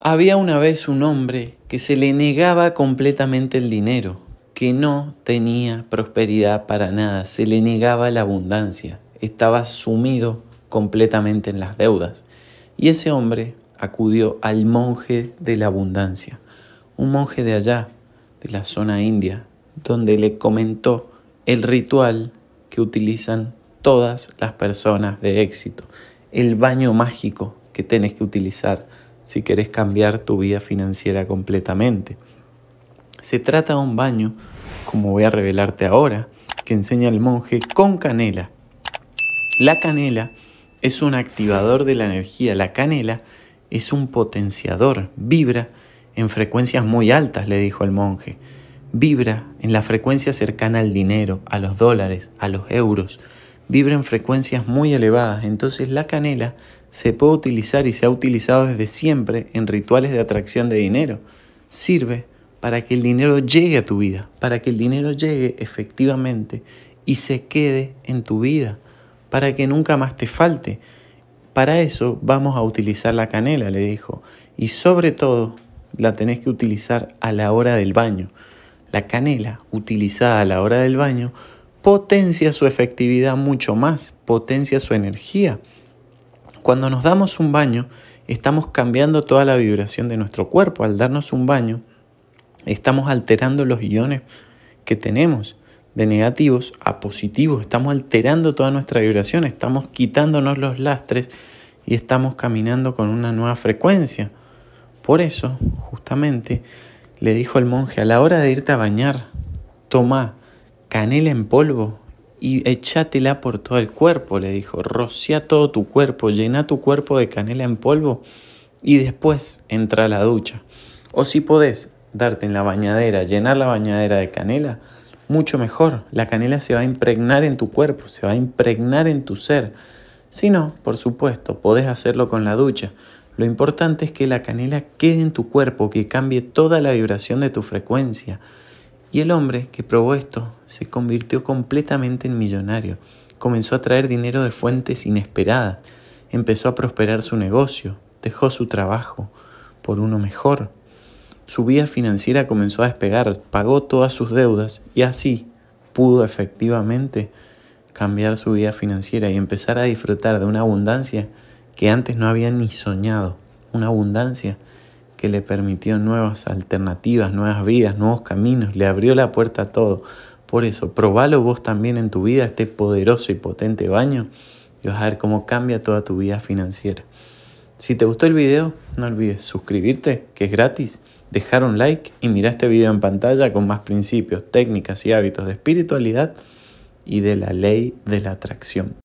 Había una vez un hombre que se le negaba completamente el dinero, que no tenía prosperidad para nada, se le negaba la abundancia, estaba sumido completamente en las deudas. Y ese hombre acudió al monje de la abundancia, un monje de allá, de la zona india, donde le comentó el ritual que utilizan todas las personas de éxito, el baño mágico que tenés que utilizar si querés cambiar tu vida financiera completamente. Se trata de un baño, como voy a revelarte ahora, que enseña el monje con canela. La canela es un activador de la energía. La canela es un potenciador. Vibra en frecuencias muy altas, le dijo el monje. Vibra en la frecuencia cercana al dinero, a los dólares, a los euros. Vibra en frecuencias muy elevadas. Entonces la canela se puede utilizar y se ha utilizado desde siempre en rituales de atracción de dinero. Sirve para que el dinero llegue a tu vida, para que el dinero llegue efectivamente y se quede en tu vida, para que nunca más te falte. Para eso vamos a utilizar la canela, le dijo, y sobre todo la tenés que utilizar a la hora del baño. La canela utilizada a la hora del baño potencia su efectividad mucho más, potencia su energía cuando nos damos un baño, estamos cambiando toda la vibración de nuestro cuerpo. Al darnos un baño, estamos alterando los iones que tenemos de negativos a positivos. Estamos alterando toda nuestra vibración, estamos quitándonos los lastres y estamos caminando con una nueva frecuencia. Por eso, justamente, le dijo el monje, a la hora de irte a bañar, toma canela en polvo y échatela por todo el cuerpo, le dijo, rocía todo tu cuerpo, llena tu cuerpo de canela en polvo y después entra a la ducha. O si podés darte en la bañadera, llenar la bañadera de canela, mucho mejor. La canela se va a impregnar en tu cuerpo, se va a impregnar en tu ser. Si no, por supuesto, podés hacerlo con la ducha. Lo importante es que la canela quede en tu cuerpo, que cambie toda la vibración de tu frecuencia. Y el hombre que probó esto se convirtió completamente en millonario, comenzó a traer dinero de fuentes inesperadas, empezó a prosperar su negocio, dejó su trabajo por uno mejor. Su vida financiera comenzó a despegar, pagó todas sus deudas y así pudo efectivamente cambiar su vida financiera y empezar a disfrutar de una abundancia que antes no había ni soñado, una abundancia que le permitió nuevas alternativas, nuevas vidas, nuevos caminos, le abrió la puerta a todo. Por eso, probalo vos también en tu vida, este poderoso y potente baño, y vas a ver cómo cambia toda tu vida financiera. Si te gustó el video, no olvides suscribirte, que es gratis, dejar un like y mirar este video en pantalla con más principios, técnicas y hábitos de espiritualidad y de la ley de la atracción.